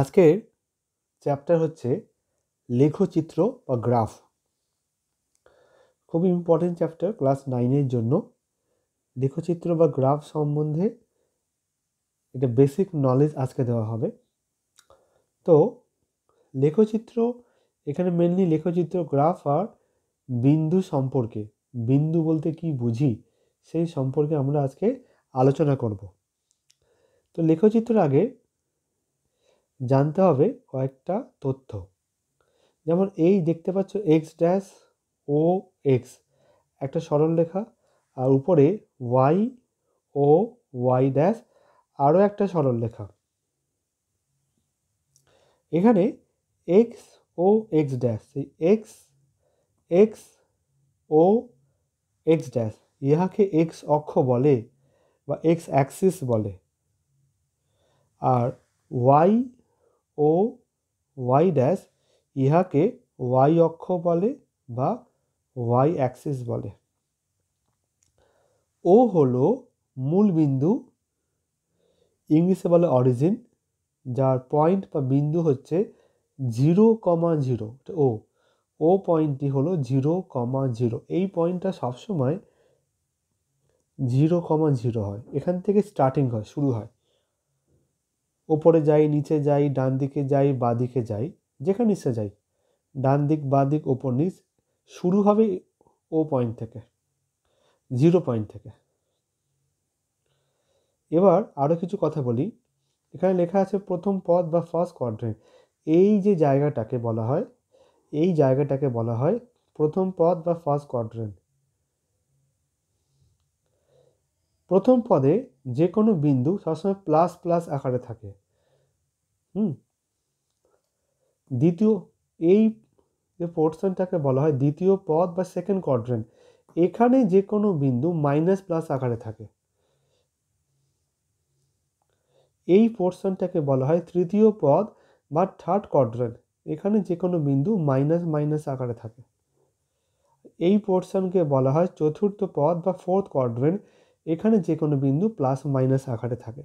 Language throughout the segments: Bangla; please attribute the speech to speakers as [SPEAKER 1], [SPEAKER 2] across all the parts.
[SPEAKER 1] আজকের চ্যাপ্টার হচ্ছে লেখচিত্র বা গ্রাফ খুব ইম্পর্টেন্ট চ্যাপ্টার ক্লাস নাইনের জন্য লেখচিত্র বা গ্রাফ সম্বন্ধে এটা বেসিক নলেজ আজকে দেওয়া হবে তো লেখচিত্র এখানে মেনলি লেখচিত্র গ্রাফ আর বিন্দু সম্পর্কে বিন্দু বলতে কি বুঝি সেই সম্পর্কে আমরা আজকে আলোচনা করব তো লেখচিত্রের আগে জানতে হবে কয়েকটা তথ্য যেমন এই দেখতে পাচ্ছ এক্স ড্যাশ ও এক্স একটা সরলরেখা আর উপরে ওয়াই ও ওয়াই ড্যাশ আরও একটা সরলরেখা এখানে এক্স ও এক্স ড্যাশ সেই X X O X dash ইহাকে এক্স অক্ষ বলে বা এক্স অ্যাক্সিস বলে আর ওয়াই ও ওয়াই ড্যাশ ইহাকে ওয়াই অক্ষ বলে বা ওয়াই অ্যাক্সিস বলে ও হল মূল বিন্দু ইংলিশে বলে অরিজিন যার পয়েন্ট বা বিন্দু হচ্ছে জিরো কমা জিরো ও ও পয়েন্টটি হলো জিরো কমা জিরো এই পয়েন্টটা সবসময় জিরো কমা জিরো হয় এখান থেকে স্টার্টিং হয় শুরু হয় ওপরে যাই নিচে যাই ডান দিকে যাই বাঁ দিকে যাই যেখানে ইচ্ছে যাই ডান দিক বাঁ দিক ওপর নিচ শুরু হবে ও পয়েন্ট থেকে জিরো পয়েন্ট থেকে এবার আরও কিছু কথা বলি এখানে লেখা আছে প্রথম পদ বা ফার্স্ট কোয়াড্রেন্ট এই যে জায়গাটাকে বলা হয় এই জায়গাটাকে বলা হয় প্রথম পদ বা ফার্স্ট কোয়াড্রেন্ট প্রথম পদে যে কোনো বিন্দু সবসময় প্লাস প্লাস আকারে থাকে হুম দ্বিতীয় এই যে পোর্শনটাকে বলা হয় দ্বিতীয় পদ বা সেকেন্ড কোয়াড্রেন্ট এখানে যে কোনো বিন্দু মাইনাস প্লাস আকারে থাকে এই পোর্শনটাকে বলা হয় তৃতীয় পদ বা থার্ড কোয়াড্রেন্ট এখানে যে কোনো বিন্দু মাইনাস মাইনাস আকারে থাকে এই পোর্শনকে বলা হয় চতুর্থ পদ বা ফোর্থ কোয়াড্রেন্ট এখানে যে কোনো বিন্দু প্লাস মাইনাস আকারে থাকে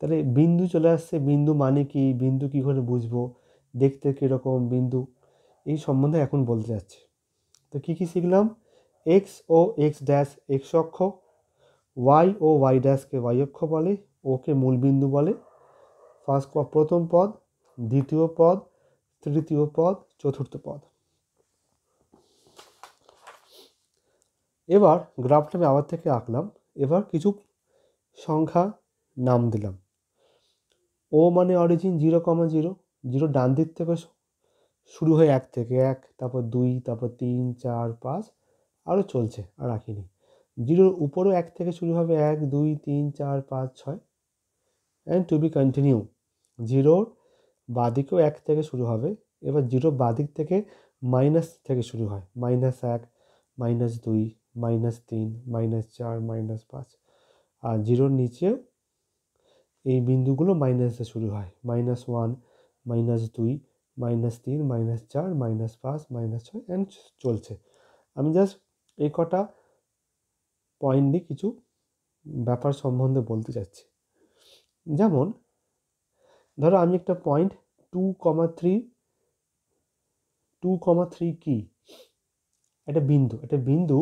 [SPEAKER 1] তাহলে বিন্দু চলে আসছে বিন্দু মানে কি বিন্দু কী করে বুঝবো দেখতে কীরকম বিন্দু এই সম্বন্ধে এখন বলতে যাচ্ছে তো কী কী শিখলাম X O X dash X অক্ষ ওয়াই ও ওয়াই ড্যাশকে ওয়াই অক্ষ বলে ওকে বিন্দু বলে ফার্স্ট প্রথম পদ দ্বিতীয় পদ তৃতীয় পদ চতুর্থ পদ এবার গ্রাফটা আমি আবার থেকে আঁকলাম এবার কিছু সংখ্যা নাম দিলাম ও মানে origin zero comma zero zero ডান দিক থেকে শুরু হয়ে এক থেকে এক তারপর দুই তারপর তিন চার পাঁচ আরও চলছে আর রাখিনি জিরোর উপরেও এক থেকে শুরু হবে এক দুই তিন চার পাঁচ ছয় অ্যান্ড টু বি কন্টিনিউ জিরোর বাদিকেও এক থেকে শুরু হবে এবার জিরো বাদিক থেকে মাইনাস থেকে শুরু হয় মাইনাস এক মাইনাস দুই মাইনাস তিন মাইনাস চার মাইনাস পাঁচ আর জিরোর নিচেও এই বিন্দুগুলো মাইনাসে শুরু হয় মাইনাস ওয়ান মাইনাস দুই মাইনাস তিন মাইনাস চার মাইনাস পাঁচ মাইনাস ছয় অ্যান্ড চলছে আমি জাস্ট এই কটা পয়েন্ট নিয়ে কিছু ব্যাপার সম্বন্ধে বলতে চাচ্ছি যেমন ধরো আমি একটা point two comma three two comma three কি একটা বিন্দু একটা বিন্দু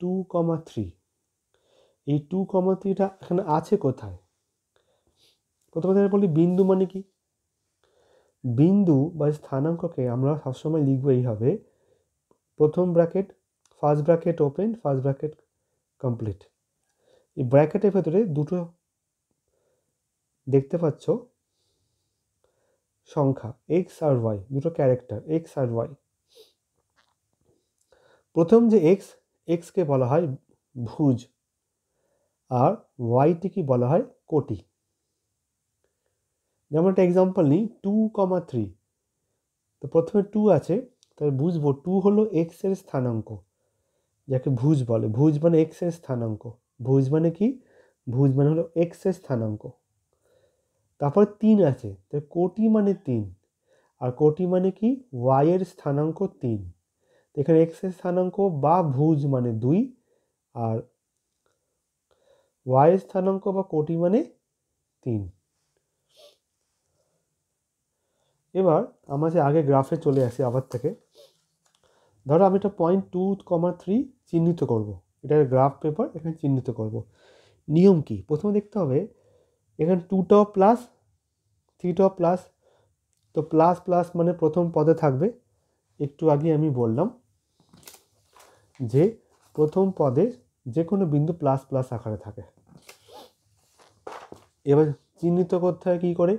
[SPEAKER 1] টু কমা থ্রি এই টু কমা থ্রিটা এখানে আছে কোথায় প্রথমে কথা বলি বিন্দু মানে কি বিন্দু বা স্থানাঙ্ককে আমরা সবসময় লিখবো এইভাবে প্রথম bracket first bracket open first bracket complete এই ব্র্যাকেটের ভেতরে দুটো দেখতে পাচ্ছ সংখ্যা এক্স আর ওয়াই দুটো ক্যারেক্টার এক্স আর ওয়াই প্রথম যে এক্স এক্সকে বলা হয় ভুজ আর ওয়াইটি কি বলা হয় কোটি যেমন একটা এক্সাম্পল নিই টু কমা থ্রি তো প্রথমে টু আছে তাহলে বুঝবো টু হলো এক্সের স্থানাঙ্ক যাকে ভুজ বলে ভুজ মানে এক্সের স্থানাঙ্ক ভুজ মানে কি ভুজ মানে হলো এক্সের স্থানাঙ্ক তারপর তিন আছে তো কোটি মানে তিন আর কোটি মানে কি ওয়াইয়ের স্থানাঙ্ক তিন এখানে এক্সের স্থানাঙ্ক বা ভুজ মানে দুই আর ওয়াই স্থানাঙ্ক বা কোটি মানে তিন এবার আমরা যে আগে গ্রাফে চলে আসি আবার থেকে ধরো আমি এটা পয়েন্ট টু কমা থ্রি চিহ্নিত করব। এটা গ্রাফ পেপার এখানে চিহ্নিত করব। নিয়ম কি প্রথমে দেখতে হবে এখানে টু টুটাও প্লাস থ্রি থ্রিটাও প্লাস তো প্লাস প্লাস মানে প্রথম পদে থাকবে একটু আগে আমি বললাম যে প্রথম পদে যে কোনো বিন্দু প্লাস প্লাস আকারে থাকে এবার চিহ্নিত করতে হয় কী করে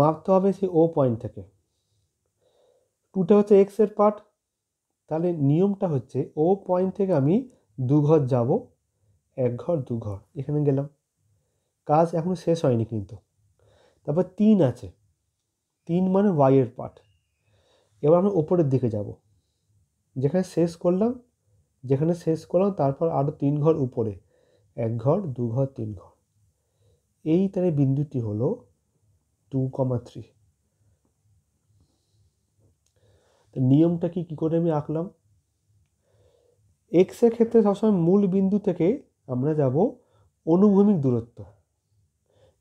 [SPEAKER 1] মাপতে হবে সেই ও পয়েন্ট থেকে টুটা হচ্ছে এক্সের পার্ট তাহলে নিয়মটা হচ্ছে ও পয়েন্ট থেকে আমি দু ঘর যাব এক ঘর দু ঘর এখানে গেলাম কাজ এখনও শেষ হয়নি কিন্তু তারপর তিন আছে তিন মানে ওয়াইয়ের পার্ট এবার আমরা ওপরের দিকে যাব যেখানে শেষ করলাম যেখানে শেষ করলাম তারপর আরও তিন ঘর উপরে এক ঘর দু ঘর তিন ঘর এই তারে বিন্দুটি হল টু কমা থ্রি নিয়মটা কি কী করে আমি আঁকলাম এক্সের ক্ষেত্রে সবসময় মূল বিন্দু থেকে আমরা যাব অনুভূমিক দূরত্ব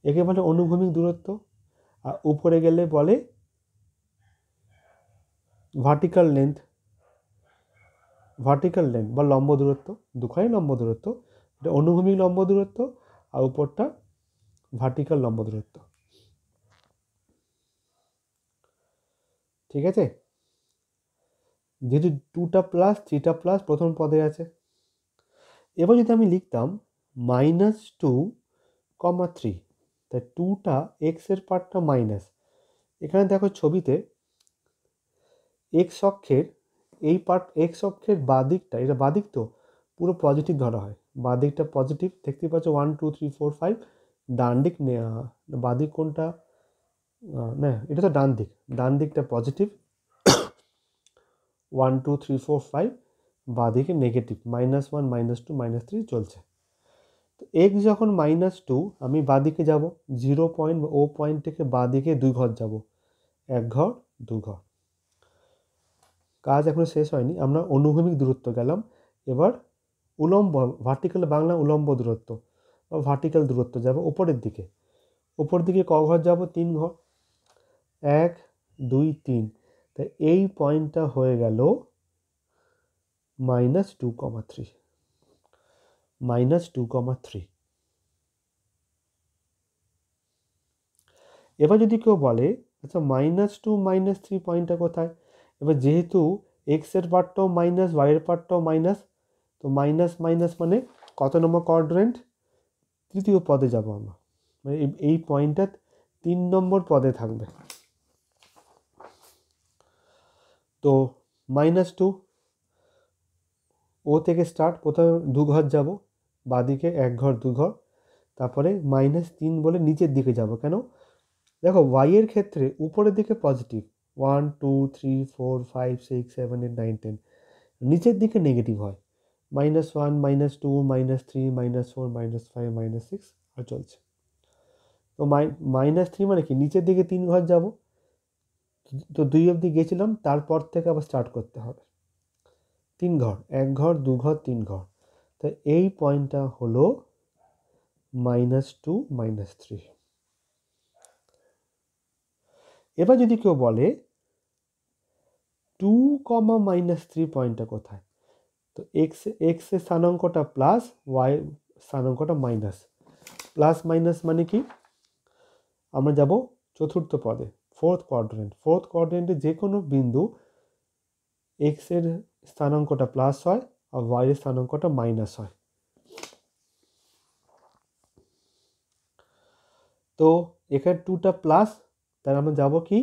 [SPEAKER 1] একে বলে অনুভূমিক দূরত্ব আর উপরে গেলে বলে ভার্টিক্যাল লেন্থ ভার্টিক্যাল লেন্থ বা লম্ব দূরত্ব দুখানে লম্ব দূরত্ব এটা অনুভূমিক লম্ব দূরত্ব আর উপরটা ভার্টিক্যাল লম্ব দূরত্ব ঠিক আছে যেহেতু টুটা প্লাস থ্রিটা প্লাস প্রথম পদে আছে এবার যদি আমি লিখতাম মাইনাস টু কমা থ্রি তাই টুটা এক্সের পার্টটা মাইনাস এখানে দেখো ছবিতে এক্স অক্ষের এই পার্ট এক্স অক্ষের বাদিকটা এটা বাদিক তো পুরো পজিটিভ ধরা হয় বাদিকটা পজিটিভ দেখতে পাচ্ছ one two three four five ডান দিক বা দিক কোনটা না এটা তো ডান দিক ডান দিকটা positive one two three four five বা দিকে negative minus one minus two minus three চলছে তো এক্স যখন মাইনাস টু আমি দিকে যাবো জিরো পয়েন্ট ও পয়েন্ট থেকে দিকে দুই ঘর যাব এক ঘর দু ঘর কাজ এখনও শেষ হয়নি আমরা অনুভূমিক দূরত্ব গেলাম এবার উলম্ব ভার্টিক্যাল বাংলা উলম্ব দূরত্ব বা ভার্টিক্যাল দূরত্ব যাব ওপরের দিকে ওপর দিকে ক ঘর যাব তিন ঘর এক দুই তিন তা এই পয়েন্টটা হয়ে গেল minus two comma three minus two comma three এবার যদি কেউ বলে আচ্ছা মাইনাস টু মাইনাস থ্রি পয়েন্টটা কোথায় এবার যেহেতু এক্সের পার্টটাও মাইনাস ওয়াইয়ের পার্টটাও মাইনাস তো মাইনাস মাইনাস মানে কত নম্বর কোয়াড্রেন্ট তৃতীয় পদে যাব আমরা মানে এই পয়েন্টটা তিন নম্বর পদে থাকবে তো মাইনাস টু ও থেকে স্টার্ট প্রথমে দু ঘর যাব বাদিকে এক ঘর দু ঘর তারপরে মাইনাস তিন বলে নিচের দিকে যাব কেন দেখো ওয়াইয়ের ক্ষেত্রে উপরের দিকে positive one two three four five six seven eight nine ten নিচের দিকে নেগেটিভ হয় minus one minus two minus three minus four minus five minus six আর চলছে তো মাইনাস থ্রি মানে কি নিচের দিকে তিন ঘর যাব তো দুই অবধি গেছিলাম তারপর থেকে আবার স্টার্ট করতে হবে তিন ঘর এক ঘর দু ঘর তিন ঘর তো এই পয়েন্টটা হলো মাইনাস টু মাইনাস থ্রি এবার যদি কেউ বলে টু কমা মাইনাস থ্রি পয়েন্টটা কোথায় তো এক্স এক্সের স্থানাঙ্কটা প্লাস ওয়াই স্থানাঙ্কটা মাইনাস প্লাস মাইনাস মানে কি আমরা যাব চতুর্থ পদে ফোর্থ কোয়ার্ড্রেন্ট ফোর্থ কোয়ার্ড্রেন্টে যে কোনো বিন্দু এক্সের স্থানাঙ্কটা প্লাস হয় আর ওয়াইয়ের স্থানাঙ্কটা মাইনাস হয় তো এখানে টুটা প্লাস তাহলে আমরা যাব কি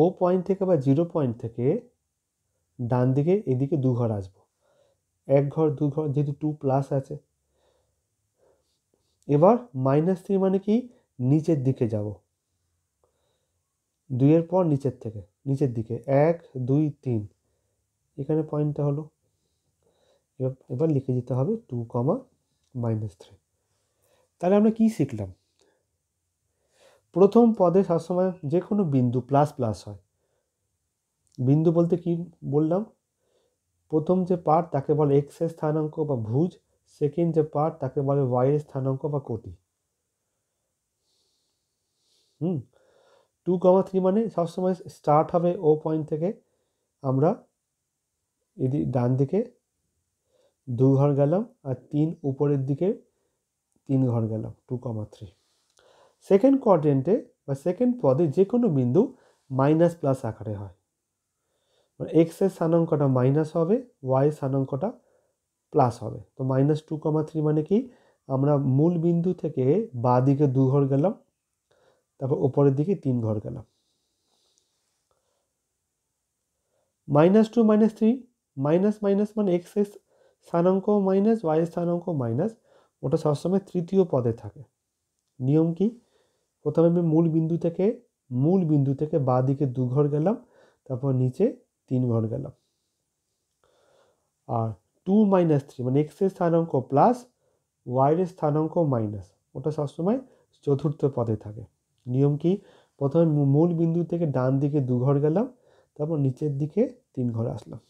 [SPEAKER 1] ও পয়েন্ট থেকে বা জিরো পয়েন্ট থেকে ডান দিকে এদিকে দু ঘর আসবো এক ঘর দু ঘর যেহেতু টু প্লাস আছে এবার মাইনাস থ্রি মানে কি নিচের দিকে যাব দুইয়ের পর নিচের থেকে নিচের দিকে এক দুই তিন এখানে পয়েন্টটা হলো এবার লিখে দিতে হবে টু কমা মাইনাস থ্রি তাহলে আমরা কি শিখলাম প্রথম পদে সবসময় যে কোনো বিন্দু প্লাস প্লাস হয় বিন্দু বলতে কি বললাম প্রথম যে পার্ট তাকে বলে এক্সের স্থানাঙ্ক বা ভুজ সেকেন্ড যে পার্ট তাকে বলে ওয়াইয়ের স্থানাঙ্ক বা কোটি হুম টু কমা থ্রি মানে সবসময় স্টার্ট হবে ও পয়েন্ট থেকে আমরা এদি ডান দিকে দু ঘর গেলাম আর তিন উপরের দিকে তিন ঘর গেলাম টু কমা থ্রি সেকেন্ড কোয়ার্ডেন্টে বা সেকেন্ড পদে যে কোনো বিন্দু মাইনাস প্লাস আকারে হয় এক্স এর স্থানাঙ্কটা মাইনাস হবে ওয়াই স্থানাঙ্কটা প্লাস হবে তো মাইনাস টু কমা থ্রি মানে কি আমরা মূল বিন্দু থেকে বা দিকে দু ঘর গেলাম তারপর উপরের দিকে তিন ঘর গেলাম minus two minus three minus minus মানে এক্স এস স্থানাঙ্ক মাইনাস ওয়াই স্থানাঙ্ক মাইনাস ওটা সবসময় তৃতীয় পদে থাকে নিয়ম কি প্রথমে আমি মূল বিন্দু থেকে মূল বিন্দু থেকে বা দিকে দু ঘর গেলাম তারপর নিচে তিন ঘর গেল আর টু মাইনাস থ্রি মানে এক্সের স্থানাঙ্ক প্লাস ওয়াইয়ের স্থানাঙ্ক মাইনাস ওটা সবসময় চতুর্থ পদে থাকে নিয়ম কি প্রথমে মূল বিন্দু থেকে ডান দিকে দু ঘর গেলাম তারপর নিচের দিকে তিন ঘর আসলাম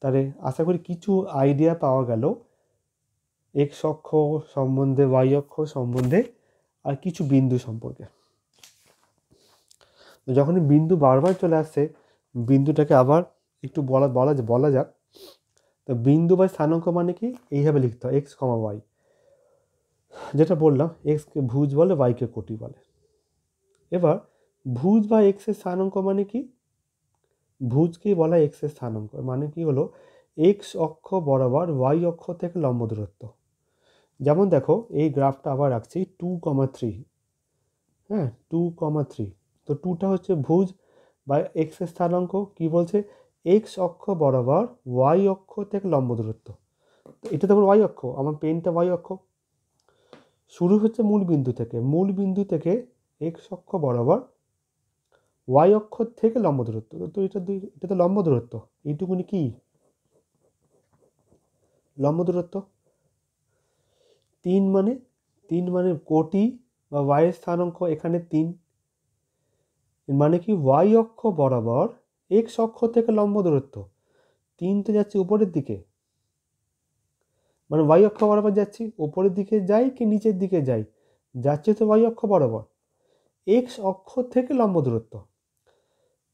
[SPEAKER 1] তাহলে আশা করি কিছু আইডিয়া পাওয়া গেল এক্স অক্ষ সম্বন্ধে ওয়াই অক্ষ সম্বন্ধে আর কিছু বিন্দু সম্পর্কে যখনই বিন্দু বারবার চলে আসছে বিন্দুটাকে আবার একটু বলা বলা বলা যাক তো বিন্দু বা স্থানাঙ্ক মানে কি এইভাবে লিখতে হয় এক্স কমা ওয়াই যেটা বললাম এক্সকে ভুজ বলে ওয়াইকে কোটি বলে এবার ভুজ বা এক্সের স্থানাঙ্ক মানে কি ভুজকেই বলা এক্সের স্থানাঙ্ক মানে কি হলো এক্স অক্ষ বরাবর ওয়াই অক্ষ থেকে লম্ব দূরত্ব যেমন দেখো এই গ্রাফটা আবার রাখছি টু কমা থ্রি হ্যাঁ টু কমা থ্রি তো টুটা হচ্ছে ভুজ বা এক্স স্থানাঙ্ক কি বলছে এক্স অক্ষ বরাবর ওয়াই অক্ষ থেকে লম্ব দূরত্ব এটা তো আমার ওয়াই অক্ষ আমার পেনটা ওয়াই অক্ষ শুরু হচ্ছে মূল বিন্দু থেকে মূল বিন্দু থেকে এক্স অক্ষ বরাবর ওয়াই অক্ষ থেকে লম্ব দূরত্ব তো এটা দুই এটা তো লম্ব দূরত্ব এইটুকুনি কি লম্ব দূরত্ব তিন মানে তিন মানে কোটি বা ওয়াই স্থানাঙ্ক এখানে তিন মানে কি ওয়াই অক্ষ বরাবর এক্স অক্ষ থেকে লম্ব দূরত্ব তিনটে যাচ্ছে উপরের দিকে মানে ওয়াই অক্ষ বরাবর যাচ্ছি উপরের দিকে যাই কি নিচের দিকে যাই যাচ্ছে তো ওয়াই অক্ষ বরাবর এক্স অক্ষ থেকে লম্ব দূরত্ব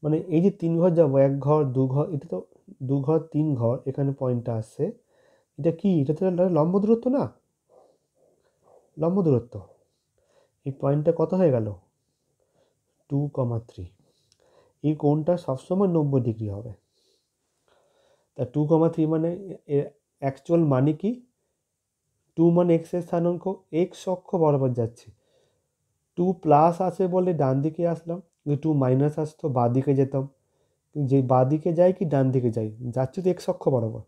[SPEAKER 1] মানে এই যে তিন ঘর যাবো এক ঘর দু ঘর এটা তো দু ঘর তিন ঘর এখানে পয়েন্টটা আসছে এটা কি এটা তো লম্ব দূরত্ব না লম্ব দূরত্ব এই পয়েন্টটা কত হয়ে গেল টু কমা থ্রি এই কোণটা সবসময় নব্বই ডিগ্রি হবে তা টু কমা থ্রি মানে অ্যাকচুয়াল মানে কি টু মানে এক্স এক্সের স্থানাঙ্ক এক্স অক্ষ বরাবর যাচ্ছে টু প্লাস আসে বলে ডান দিকে আসলাম টু মাইনাস আসতো বা দিকে যেতাম যে বা দিকে যাই কি ডান দিকে যাই যাচ্ছে তো এক্স অক্ষ বরাবর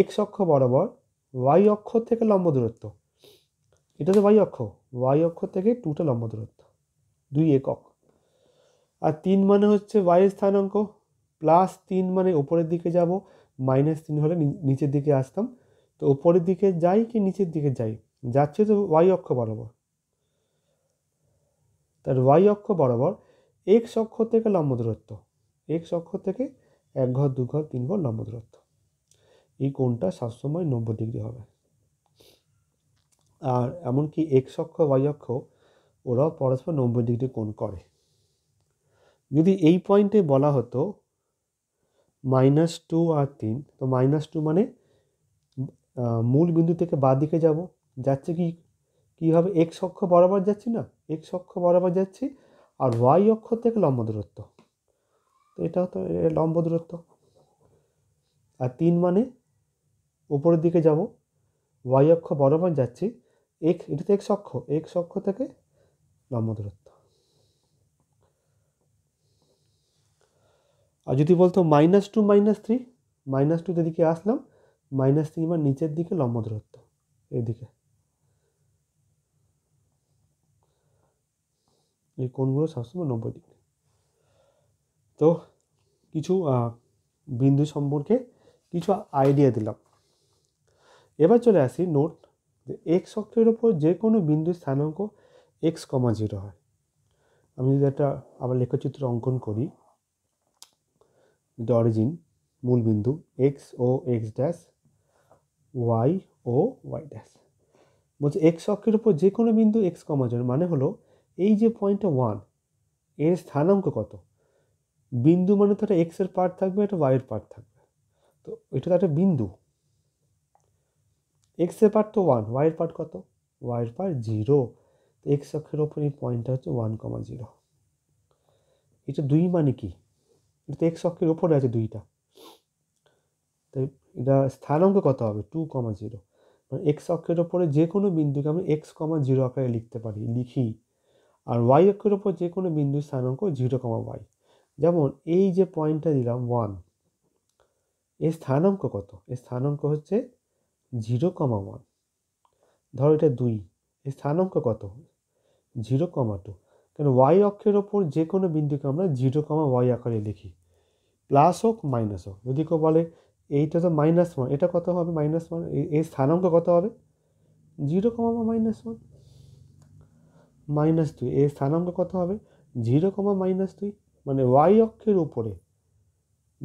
[SPEAKER 1] এক্স অক্ষ বরাবর ওয়াই অক্ষ থেকে লম্ব দূরত্ব এটা তো ওয়াই অক্ষ ওয়াই অক্ষ থেকে টুটা লম্ব দূরত্ব দুই একক আর তিন মানে হচ্ছে বাইরের স্থানাঙ্ক প্লাস তিন মানে ওপরের দিকে যাব মাইনাস তিন হলে নিচের দিকে আসতাম তো ওপরের দিকে যাই কি নিচের দিকে যাই যাচ্ছে তো ওয়াই অক্ষ বরাবর তার ওয়াই অক্ষ বরাবর এক অক্ষ থেকে লম্ব দূরত্ব এক অক্ষ থেকে এক ঘর দু ঘর তিন ঘর লম্ব দূরত্ব এই কোণটা সবসময় নব্বই ডিগ্রি হবে আর এমনকি এক অক্ষ ওয়াই অক্ষ ওরাও পরস্পর নব্বই ডিগ্রি কোণ করে যদি এই পয়েন্টে বলা হতো মাইনাস টু আর তিন তো মাইনাস টু মানে মূল বিন্দু থেকে বাঁ দিকে যাব যাচ্ছে কি কী হবে এক অক্ষ বরাবর যাচ্ছি না এক অক্ষ বরাবর যাচ্ছি আর ওয়াই অক্ষ থেকে লম্ব দূরত্ব তো এটা তো লম্ব দূরত্ব আর তিন মানে উপরের দিকে যাব ওয়াই অক্ষ বরাবর যাচ্ছি এক এটা তো এক অক্ষ এক অক্ষ থেকে ব্রহ্মদূরত্ব আর যদি বলতো minus two minus three minus two যেদিকে আসলাম মাইনাস থ্রি বা নিচের দিকে লম্ব দূরত্ব এদিকে এই কোণগুলো সবসময় নব্বই ডিগ্রি তো কিছু বিন্দু সম্পর্কে কিছু আইডিয়া দিলাম এবার চলে আসি নোট যে এক অক্ষের ওপর যে কোনো বিন্দু স্থানাঙ্ক এক্স কমা জিরো হয় আমি যদি একটা আবার লেখচিত্র অঙ্কন করি দ্য অরিজিন বিন্দু X O X dash Y O Y dash বলছে এক্স অক্ষের উপর যে কোনো বিন্দু এক্স কমা জিরো মানে হলো এই যে পয়েন্টটা ওয়ান এর স্থানাঙ্ক কত বিন্দু মানে তো একটা এক্সের পার্ট থাকবে একটা ওয়াইয়ের পার্ট থাকবে তো এটা তো একটা বিন্দু এক্সের পার্ট তো ওয়ান ওয়াইয়ের পার্ট কত ওয়াইয়ের পার্ট জিরো তো এক্স অক্ষের ওপর এই পয়েন্টটা হচ্ছে ওয়ান কমা জিরো এটা দুই মানে কি এটা তো এক্স অক্ষের ওপরে আছে দুইটা তাই এটা স্থানাঙ্ক কত হবে টু কমা জিরো মানে এক্স অক্ষের ওপরে যে কোনো বিন্দুকে আমি এক্স কমা জিরো আকারে লিখতে পারি লিখি আর ওয়াই অক্ষের ওপর যে কোনো বিন্দুর স্থানাঙ্ক জিরো কমা ওয়াই যেমন এই যে পয়েন্টটা দিলাম ওয়ান এর স্থানাঙ্ক কত এর স্থানাঙ্ক হচ্ছে জিরো কমা ওয়ান ধরো এটা দুই এই স্থানাঙ্ক কত জিরো কমা টু কেন ওয়াই অক্ষের ওপর যে কোনো বিন্দুকে আমরা জিরো কমা ওয়াই আকারে লিখি প্লাস হোক মাইনাস হোক যদি কেউ বলে এইটা তো মাইনাস ওয়ান এটা কত হবে মাইনাস ওয়ান এই স্থানাঙ্ক কত হবে zero comma minus one minus দুই এই স্থানাঙ্ক কত হবে জিরো কমা মাইনাস দুই মানে ওয়াই অক্ষের উপরে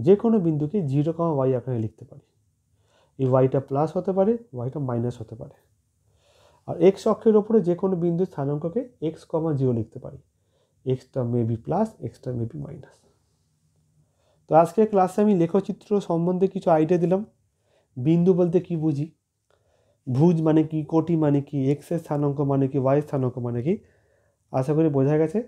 [SPEAKER 1] যে কোনো বিন্দুকে জিরো কমা ওয়াই আকারে লিখতে পারি এই ওয়াইটা প্লাস হতে পারে ওয়াইটা মাইনাস হতে পারে আর এক্স অক্ষের ওপরে যে কোনো বিন্দু স্থানাঙ্ককে এক্স কমা জিও লিখতে পারি এক্সটা বি প্লাস এক্সটা মেবি মাইনাস তো আজকের ক্লাসে আমি লেখচিত্র সম্বন্ধে কিছু আইডিয়া দিলাম বিন্দু বলতে কি বুঝি ভুজ মানে কি কোটি মানে কি এক্সের স্থানাঙ্ক মানে কি ওয়াই স্থানাঙ্ক মানে কি আশা করি বোঝা গেছে